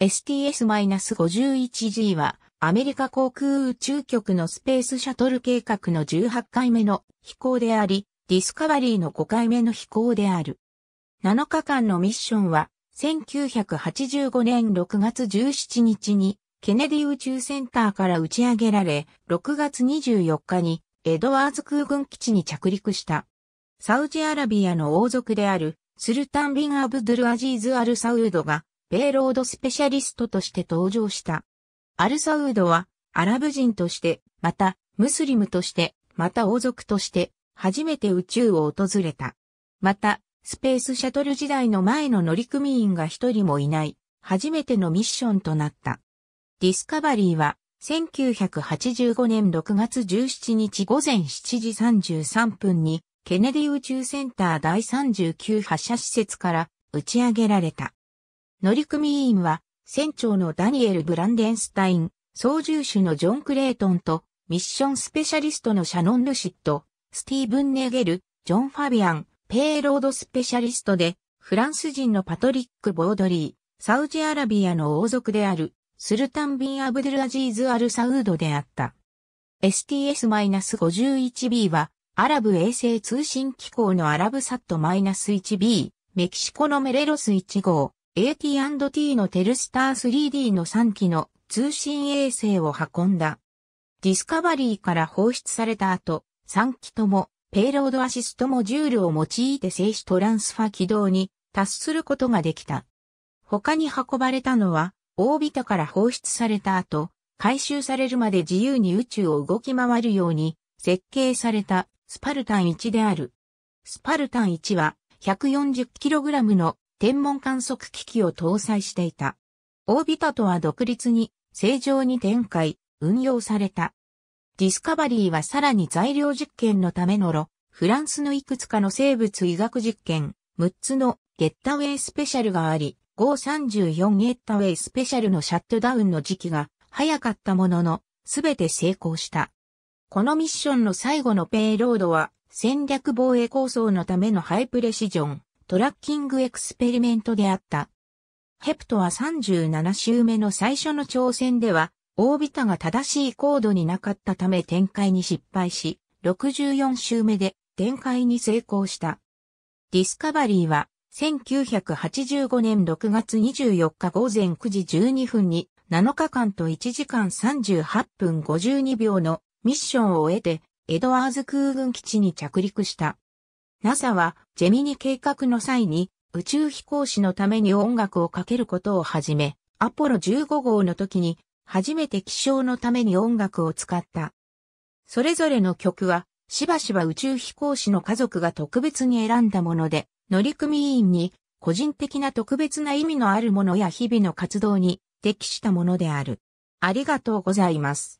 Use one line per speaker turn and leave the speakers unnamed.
STS-51G はアメリカ航空宇宙局のスペースシャトル計画の18回目の飛行であり、ディスカバリーの5回目の飛行である。7日間のミッションは、1985年6月17日にケネディ宇宙センターから打ち上げられ、6月24日にエドワーズ空軍基地に着陸した。サウジアラビアの王族であるスルタンビン・アブドゥルアジーズ・アル・サウードがペイロードスペシャリストとして登場した。アルサウードは、アラブ人として、また、ムスリムとして、また王族として、初めて宇宙を訪れた。また、スペースシャトル時代の前の乗組員が一人もいない、初めてのミッションとなった。ディスカバリーは、1985年6月17日午前7時33分に、ケネディ宇宙センター第39発射施設から打ち上げられた。乗組員は、船長のダニエル・ブランデンスタイン、操縦手のジョン・クレイトンと、ミッションスペシャリストのシャノン・ルシット、スティーブン・ネゲル、ジョン・ファビアン、ペイロードスペシャリストで、フランス人のパトリック・ボードリー、サウジアラビアの王族である、スルタン・ビン・アブデル・アジーズ・アル・サウードであった。STS-51B は、アラブ衛星通信機構のアラブサット -1B、メキシコのメレロス1号、AT&T のテルスター 3D の3機の通信衛星を運んだ。ディスカバリーから放出された後、3機とも、ペイロードアシストモジュールを用いて静止トランスファ軌道に達することができた。他に運ばれたのは、オービタから放出された後、回収されるまで自由に宇宙を動き回るように設計されたスパルタン1である。スパルタン1は 140kg の天文観測機器を搭載していた。オービタとは独立に正常に展開、運用された。ディスカバリーはさらに材料実験のためのロ、フランスのいくつかの生物医学実験、6つのゲッタウェイスペシャルがあり、534ゲッタウェイスペシャルのシャットダウンの時期が早かったものの、すべて成功した。このミッションの最後のペイロードは戦略防衛構想のためのハイプレシジョン、トラッキングエクスペリメントであった。ヘプトは37週目の最初の挑戦では、オービタが正しい高度になかったため展開に失敗し、64週目で展開に成功した。ディスカバリーは、1985年6月24日午前9時12分に、7日間と1時間38分52秒のミッションを終えて、エドワーズ空軍基地に着陸した。NASA はジェミニ計画の際に宇宙飛行士のために音楽をかけることをはじめ、アポロ15号の時に初めて気象のために音楽を使った。それぞれの曲はしばしば宇宙飛行士の家族が特別に選んだもので、乗組員に個人的な特別な意味のあるものや日々の活動に適したものである。ありがとうございます。